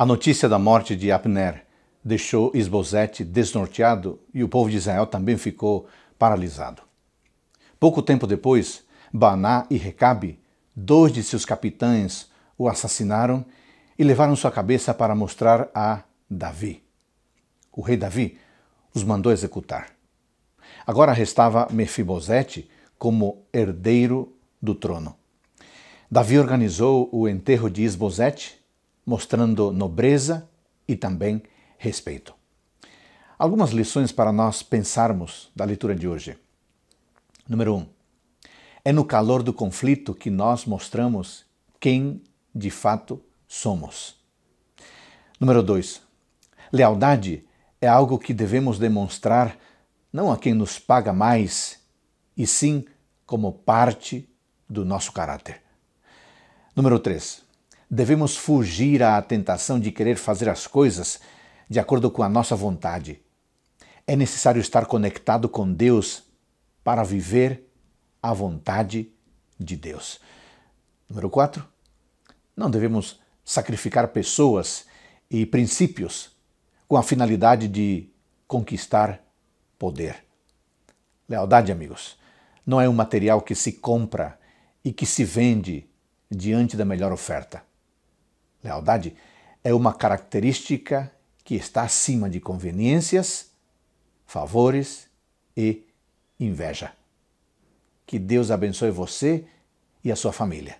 A notícia da morte de Abner deixou Isbosete desnorteado e o povo de Israel também ficou paralisado. Pouco tempo depois, Baná e Recabe, dois de seus capitães, o assassinaram e levaram sua cabeça para mostrar a Davi. O rei Davi os mandou executar. Agora restava Mefibosete como herdeiro do trono. Davi organizou o enterro de Isbosete mostrando nobreza e também respeito. Algumas lições para nós pensarmos da leitura de hoje. Número 1. Um, é no calor do conflito que nós mostramos quem de fato somos. Número 2. Lealdade é algo que devemos demonstrar não a quem nos paga mais, e sim como parte do nosso caráter. Número 3. Devemos fugir à tentação de querer fazer as coisas de acordo com a nossa vontade. É necessário estar conectado com Deus para viver a vontade de Deus. Número 4. Não devemos sacrificar pessoas e princípios com a finalidade de conquistar poder. Lealdade, amigos, não é um material que se compra e que se vende diante da melhor oferta. Lealdade é uma característica que está acima de conveniências, favores e inveja. Que Deus abençoe você e a sua família.